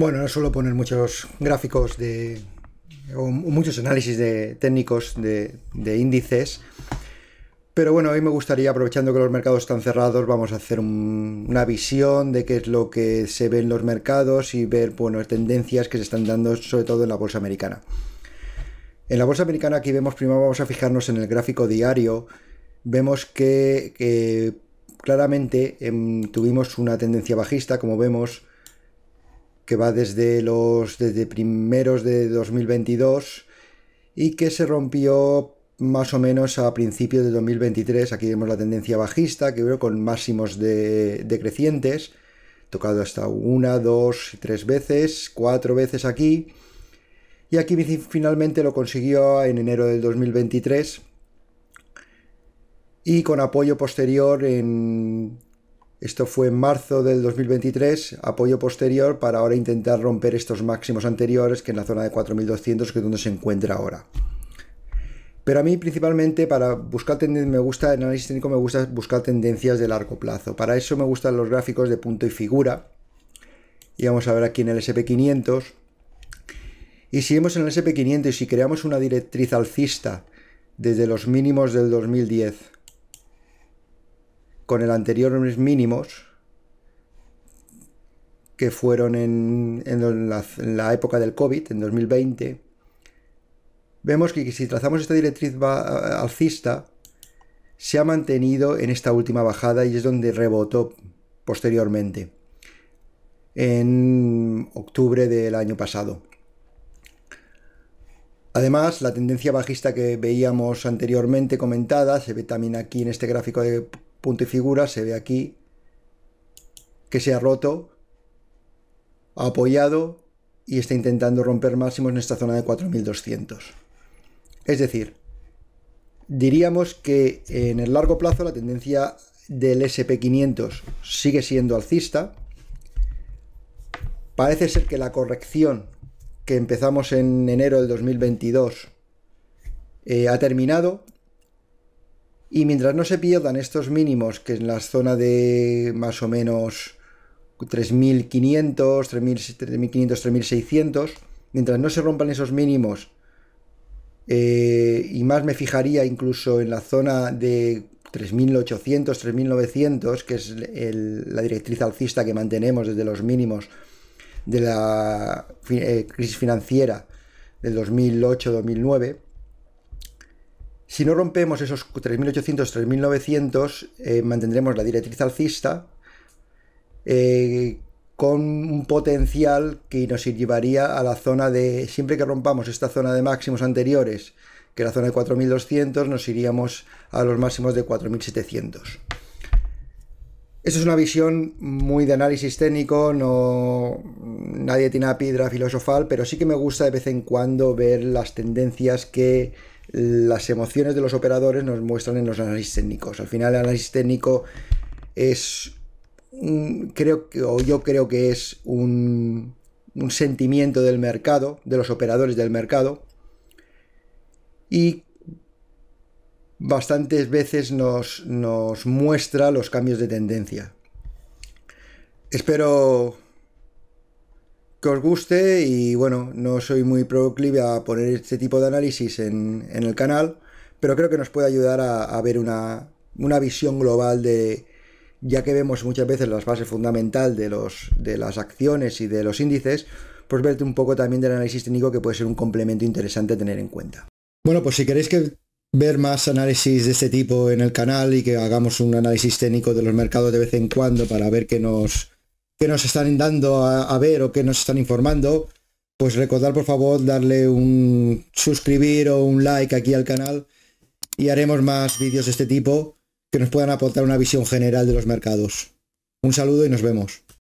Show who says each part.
Speaker 1: Bueno, no suelo poner muchos gráficos de, o muchos análisis de, técnicos de, índices, pero bueno, hoy me gustaría, aprovechando que los mercados están cerrados, vamos a hacer una visión de qué es lo que se ve en los mercados y ver, bueno, tendencias que se están dando sobre todo en la bolsa americana. En la bolsa americana aquí vemos, primero vamos a fijarnos en el gráfico diario, vemos que, claramente em, tuvimos una tendencia bajista, como vemos, que va desde los desde primeros de 2022 y que se rompió más o menos a principios de 2023. Aquí vemos la tendencia bajista, que veo con máximos de, decrecientes, tocado hasta una, dos, tres veces, cuatro veces aquí. Y aquí finalmente lo consiguió en enero del 2023 y con apoyo posterior en esto fue en marzo del 2023, apoyo posterior para ahora intentar romper estos máximos anteriores que en la zona de 4200 que es donde se encuentra ahora. Pero a mí principalmente para buscar tendencias, me gusta, en análisis técnico me gusta buscar tendencias de largo plazo. Para eso me gustan los gráficos de punto y figura. Y vamos a ver aquí en el SP500. Y si vemos en el SP500 y si creamos una directriz alcista desde los mínimos del 2010 con el anterior mínimos que fueron en, la, en, la, época del COVID, en 2020, vemos que si trazamos esta directriz alcista, se ha mantenido en esta última bajada y es donde rebotó posteriormente, en octubre del año pasado. Además, la tendencia bajista que veíamos anteriormente comentada se ve también aquí en este gráfico de punto y figura, se ve aquí que se ha roto, ha apoyado y está intentando romper máximos en esta zona de 4200. Es decir, diríamos que en el largo plazo la tendencia del SP500 sigue siendo alcista. Parece ser que la corrección que empezamos en enero del 2022 eh, ha terminado, y mientras no se pierdan estos mínimos, que en la zona de más o menos 3500, 3500, 3600, mientras no se rompan esos mínimos, eh, y más me fijaría incluso en la zona de 3800, 3900, que es la directriz alcista que mantenemos desde los mínimos de la eh, crisis financiera del 2008-2009 si no rompemos esos 3.800, 3.900, eh, mantendremos la directriz alcista eh, con un potencial que nos llevaría a la zona de, siempre que rompamos esta zona de máximos anteriores, que era la zona de 4.200, nos iríamos a los máximos de 4.700. Esto es una visión muy de análisis técnico, no, nadie tiene una piedra filosofal, pero sí que me gusta de vez en cuando ver las tendencias que las emociones de los operadores nos muestran en los análisis técnicos. Al final el análisis técnico es, creo que, o yo creo que es un, sentimiento del mercado, de los operadores del mercado, y bastantes veces nos, nos muestra los cambios de tendencia. Espero que os guste y bueno, no soy muy proclive a poner este tipo de análisis en, el canal, pero creo que nos puede ayudar a, ver una, visión global de, ya que vemos muchas veces las bases fundamental de, los, de las acciones y de los índices, pues verte un poco también del análisis técnico que puede ser un complemento interesante a tener en cuenta. Bueno, pues si queréis que ver más análisis de este tipo en el canal y que hagamos un análisis técnico de los mercados de vez en cuando para ver qué nos, que nos están dando a, ver o que nos están informando, pues recordar por favor darle un suscribir o un like aquí al canal y haremos más vídeos de este tipo que nos puedan aportar una visión general de los mercados. Un saludo y nos vemos.